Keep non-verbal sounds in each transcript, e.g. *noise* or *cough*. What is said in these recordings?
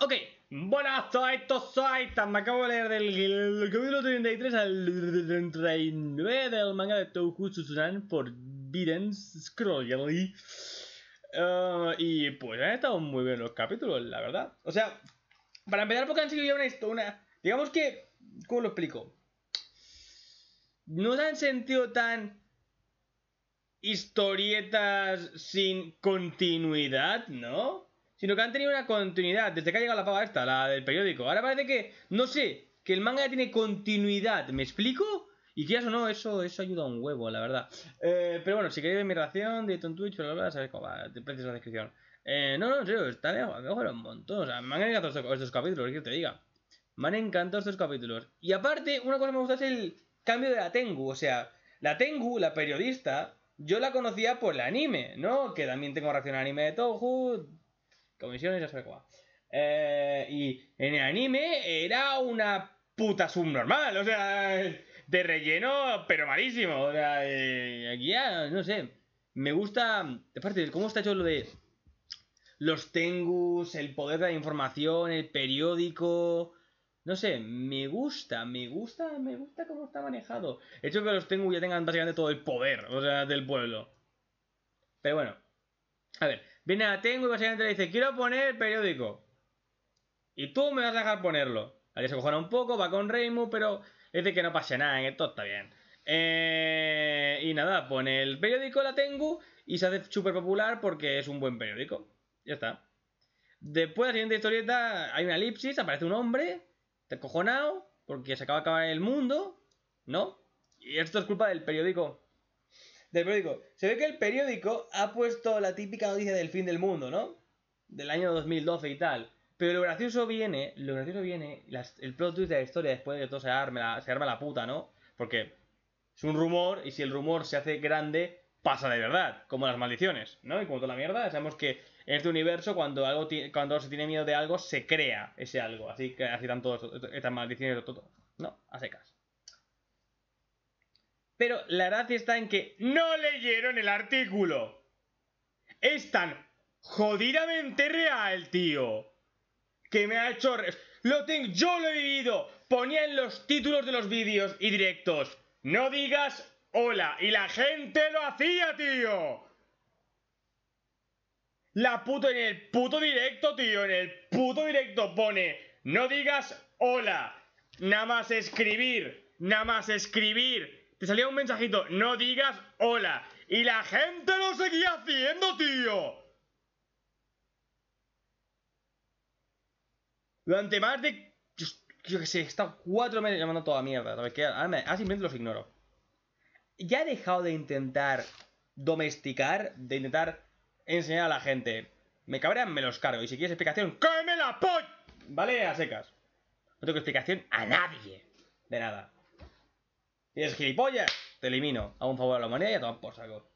Ok, buenas estos soy me acabo de leer del capítulo 33 al 39 del manga de Touhou Susan Forbidden Scroll eh, y pues han estado muy bien los capítulos, la verdad. O sea, para empezar porque han sido ya una, historia, Digamos que... ¿Cómo lo explico? No se han sentido tan historietas sin continuidad, ¿no? sino que han tenido una continuidad desde que ha llegado la paga esta, la del periódico. Ahora parece que, no sé, que el manga ya tiene continuidad, ¿me explico? Y que o no, eso, eso ayuda un huevo, la verdad. Eh, pero bueno, si queréis ver mi reacción, De en Twitch, bla, bla, sabéis cómo va, te la descripción. Eh, no, no, en está de mejor un montón. O sea, me han encantado estos, capítulos capítulos, que te diga. Me han encantado estos capítulos. Y aparte, una cosa que me gusta es el cambio de la Tengu. O sea, la Tengu, la periodista, yo la conocía por el anime, ¿no? Que también tengo reacción al anime de Toho comisiones, ya eh, y en el anime era una puta subnormal, o sea, de relleno, pero malísimo. O sea, eh, aquí ya, no sé. Me gusta, aparte, cómo está hecho lo de los tengus, el poder de la información, el periódico. No sé, me gusta, me gusta, me gusta cómo está manejado. hecho que los tengus ya tengan básicamente todo el poder, o sea, del pueblo. Pero bueno, a ver, Viene a Tengu y básicamente le dice, quiero poner el periódico. Y tú me vas a dejar ponerlo. Aquí se cojona un poco, va con Reimu, pero es que no pase nada, en esto está bien. Eh, y nada, pone el periódico la Tengu y se hace súper popular porque es un buen periódico. Ya está. Después de la siguiente historieta hay una elipsis, aparece un hombre, te descojonado, porque se acaba de acabar el mundo, ¿no? Y esto es culpa del periódico del periódico. Se ve que el periódico ha puesto la típica noticia del fin del mundo, ¿no? Del año 2012 y tal. Pero lo gracioso viene, lo gracioso viene, el plot twist de la historia después de que todo se arma, se arma la puta, ¿no? Porque es un rumor y si el rumor se hace grande, pasa de verdad, como las maldiciones, ¿no? Y como toda la mierda, sabemos que en este universo cuando algo cuando se tiene miedo de algo, se crea ese algo. Así que así están todas estas maldiciones, todo, ¿no? A secas. Pero la gracia está en que no leyeron el artículo. Es tan jodidamente real, tío. Que me ha hecho... Lo tengo, yo lo he vivido. Ponía en los títulos de los vídeos y directos. No digas hola. Y la gente lo hacía, tío. La puto en el puto directo, tío. En el puto directo pone. No digas hola. Nada más escribir. Nada más escribir te salía un mensajito, no digas hola. Y la gente lo seguía haciendo, tío. Durante más de... Yo, que sé, he cuatro meses llamando toda mierda. ¿sabes qué? ahora simplemente los ignoro. Ya he dejado de intentar domesticar, de intentar enseñar a la gente. Me cabrean, me los cargo. Y si quieres explicación, ¡cómeme la ¿Vale? A secas. No tengo explicación a nadie. De nada. Y es gilipollas, te elimino. A un favor a la humanidad y a tomar por saco.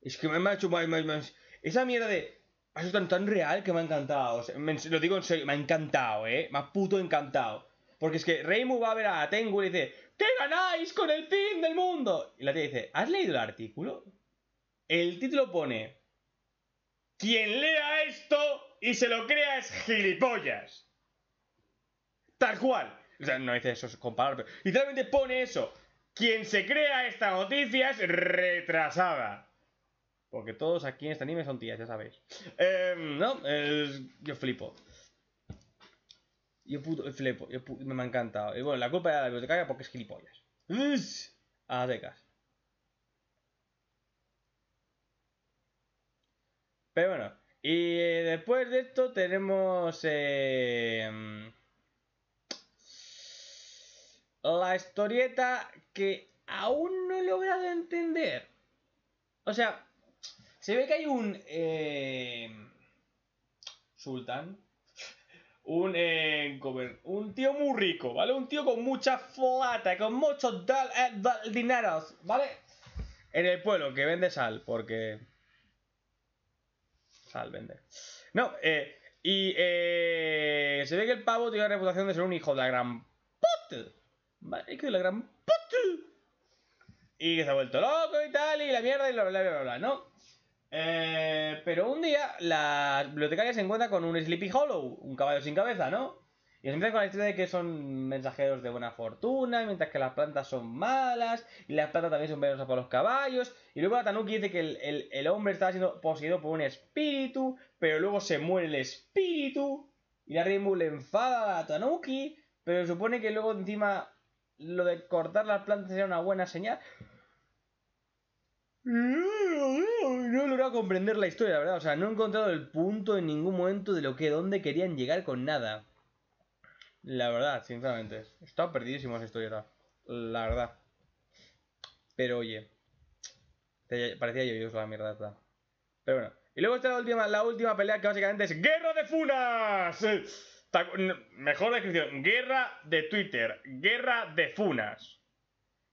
Es que me ha hecho más, más, más. Esa mierda de. Ha tan, real que me ha encantado. lo digo en serio, me ha encantado, eh. Me ha puto encantado. Porque es que Reimu va a ver a Tengu y dice: ¿Qué ganáis con el fin del mundo? Y la tía dice: ¿Has leído el artículo? El título pone: Quien lea esto y se lo crea es gilipollas. Tal cual. O sea, no dice eso, es comparar, literalmente pone eso. Quien se crea esta noticia es retrasada. Porque todos aquí en este anime son tías, ya sabéis. Em, no, yo flipo. Yo puto, flipo, me, ha encantado. Y bueno, la culpa es de la bibliotecaria porque es gilipollas. A decas. Pero bueno, y después de esto tenemos em, la historieta que aún no he logrado entender. O sea, se ve que hay un... Eh, sultán. Un, eh, un tío muy rico, ¿vale? Un tío con mucha flata, con muchos eh, dineros, ¿vale? En el pueblo que vende sal, porque... Sal vende. No, eh, y se ve que el pavo tiene la reputación de ser un hijo de la gran puta. ¿Vale? Hijo de la gran y que se ha vuelto loco y tal, y la mierda, y bla, bla, bla, bla, ¿no? Eh, pero un día la bibliotecaria se encuentra con un Sleepy Hollow, un caballo sin cabeza, ¿no? Y se empieza con la historia de que son mensajeros de buena fortuna, mientras que las plantas son malas, y las plantas también son venenosas para los caballos. Y luego Tanuki dice que el, hombre está siendo poseído por un espíritu, pero luego se muere el espíritu. Y la Rainbow le enfada a Tanuki, pero supone que luego encima lo de cortar las plantas era una buena señal. Mm, mm, no he logrado comprender la historia, la verdad. O sea, no he encontrado el punto en ningún momento de lo que, dónde querían llegar con nada. La verdad, sinceramente. estaba perdidísima esa historia, la verdad. Pero oye, parecía yo la mierda verdad. Pero bueno. Y luego está la última, la última pelea que básicamente es ¡Guerra de Funas! Mejor descripción. Guerra de Twitter. Guerra de funas.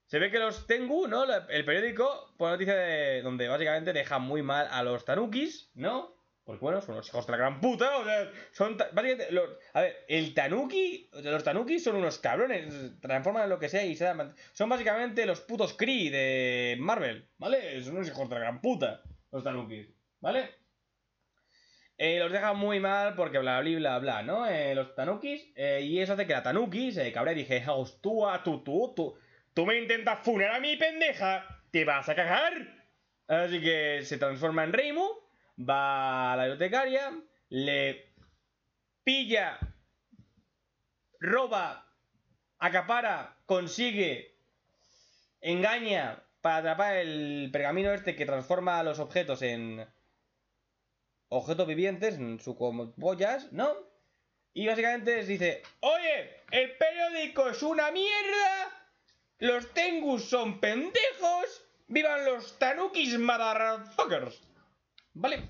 Se ve que los Tengu, ¿no? El periódico pone noticia de, donde básicamente deja muy mal a los tanukis, ¿no? Porque bueno, son los hijos de la gran puta. O sea, son básicamente. Los, a ver, el tanuki. Los tanukis son unos cabrones. Transforman en lo que sea y se Son básicamente los putos Kree de Marvel, ¿vale? Son unos hijos de la gran puta. Los tanukis, ¿vale? Eh, los deja muy mal porque bla bla bla bla, ¿no? Eh, los tanukis. Eh, y eso hace que la tanuki se cabre y dije, hostia, tú, tú, tú, tú me intentas funerar a mi pendeja, te vas a cagar. Así que se transforma en Reimu, va a la bibliotecaria, le pilla, roba, acapara, consigue, engaña para atrapar el pergamino este que transforma los objetos en objetos vivientes, su como ¿no? Y básicamente les dice, oye, el periódico es una mierda, los tengus son pendejos, vivan los tanukis motherfuckers. ¿Vale?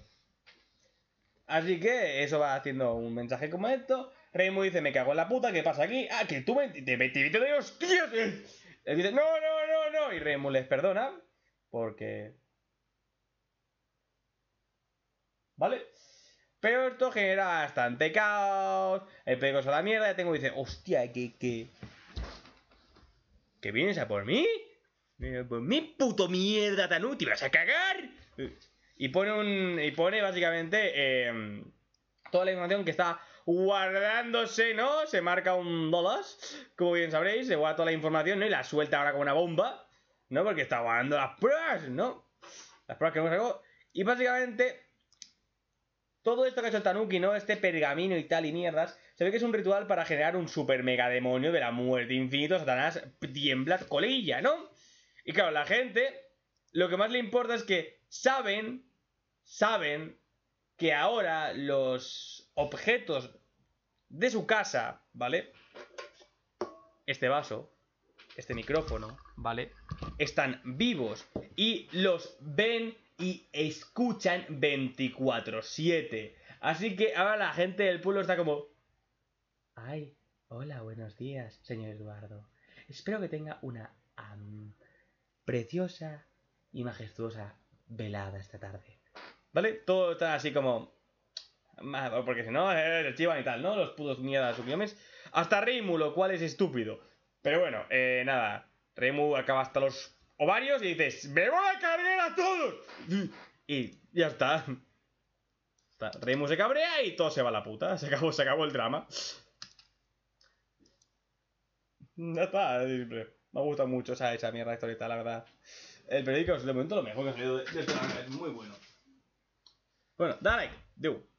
Así que eso va haciendo un mensaje como esto. Raimu dice, me cago en la puta, ¿qué pasa aquí? Ah, que tú me... Te metiste de hostias. Y *laughs* dice, no, no, no, no. Y Raimu les perdona porque ¿vale? Pero esto genera bastante caos. El pecoso a la mierda. Ya tengo dice, hostia, que, que. ¿Que vienes a por mí? Eh, por mi puto mierda tan útil, vas a cagar. Y pone un. Y pone básicamente. Eh, toda la información que está guardándose, ¿no? Se marca un dólar. Como bien sabréis, se guarda toda la información, ¿no? Y la suelta ahora como una bomba. ¿No? Porque está guardando las pruebas, ¿no? Las pruebas que hemos sacado. Y básicamente todo esto que ha hecho Tanuki, ¿no? Este pergamino y tal y mierdas, se ve que es un ritual para generar un super mega demonio de la muerte infinito, Satanás, tiembla, colilla, ¿no? Y claro, la gente, lo que más le importa es que saben, saben que ahora los objetos de su casa, ¿vale? Este vaso, este micrófono, ¿vale? Están vivos y los ven y escuchan 24/7. Así que ahora la gente del pueblo está como... Ay, hola, buenos días, señor Eduardo. Espero que tenga una preciosa y majestuosa velada esta tarde. ¿Vale? Todo está así como... Porque si no, el eh, chivan y tal, ¿no? Los putos mierdas guiones. Hasta Reimu, lo cual es estúpido. Pero bueno, eh, nada. Reimu acaba hasta los ovarios y dices... ¡Me voy a todos! Y ya está. está. Remo se cabrea y todo se va a la puta. Se acabó, se acabó el drama. Ya está, gustado Me gusta mucho esa, mierda historieta, la verdad. El periódico es de momento lo mejor que ha salido de, Es muy bueno. Bueno, dale, like.